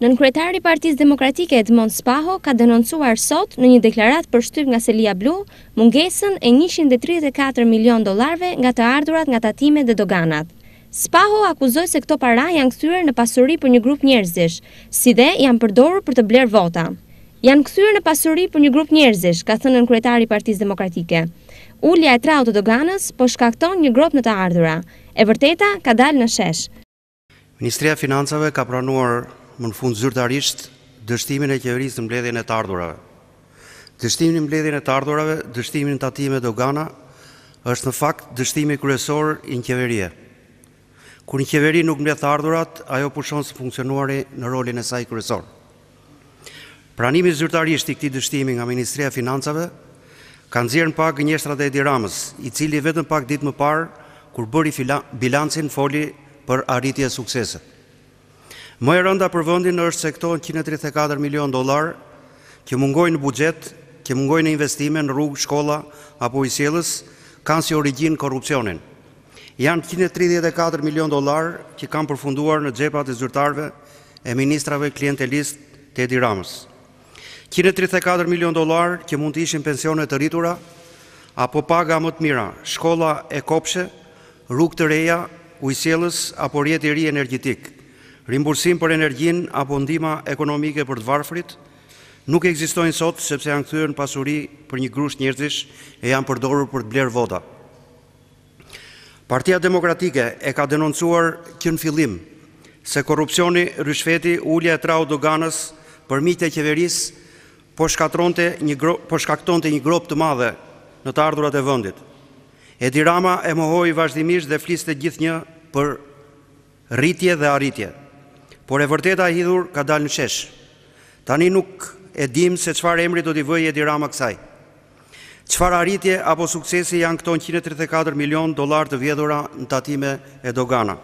Nën kretari partiz demokratike Edmond Spaho ka denoncuar sot në një deklarat për shtyp nga Selia Blu mungesën e 134 milion dolarve nga të ardurat nga tatime dhe doganat. Spaho akuzoj se këto para janë këthyre në pasuri për një grup njerëzish, si dhe janë përdorë për të bler vota. Janë këthyre në pasuri për një grup njerëzish, ka thënë nën kretari partiz demokratike. Ulja e trau të doganës po shkakton një grop në të ardura. E vërteta ka dalë në shesh. Ministria Financave ka pranuar më në fund zyrtarisht dështimin e qeverisë në mbledhjen e të ardhurave. Dështimin në mbledhjen e të ardhurave, dështimin në tatime e dogana, është në fakt dështimi kryesor i në kjeverie. Kur një kjeveri nuk mbledh të ardhurat, ajo pushon së funksionuari në rolin e saj kryesor. Pranimi zyrtarisht i këti dështimi nga Ministria Financave, kanë zirën pak gënjeshtra e Edi Ramës, i cili vetën pak ditë më parë, kur bëri bilancin foli për arritje sukseset. Më e rënda për vëndin në është se këto në 134 milion dolar kë mungoj në bugjet, kë mungoj në investime në rrugë, shkolla apo i sielës, kanë si origin korupcionin. Janë 134 milion dolar kë kam përfunduar në gjepat e zyrtarve e ministrave klientelist të Edi Ramës. 134 milion dolar kë mund të ishin pensione të rritura, apo paga më të mira, shkolla e kopshe, rrugë të reja, ujselës, apo rjetë i ri energjitikë rimbursim për energjin apo ndima ekonomike për të varfrit, nuk e egzistojnë sot sepse janë këthyrën pasuri për një grusht njërzish e janë përdorur për të blerë vota. Partia Demokratike e ka denoncuar kjën fillim se korupcioni rrëshfeti ullja e trau doganës për mitë e qeveris po shkakton të një grob po të madhe në të ardhurat e vëndit. Edi Rama e mohoj vazhdimisht dhe fliste gjithë një për rritje dhe arritje por e vërteta e hidhur ka dalë në shesh. Tani nuk e dim se çfarë emri do t'i vëj e dirama kësaj. Çfarë arritje apo suksesi janë këto 134 milion dollar të vjedhura në tatime e dogana.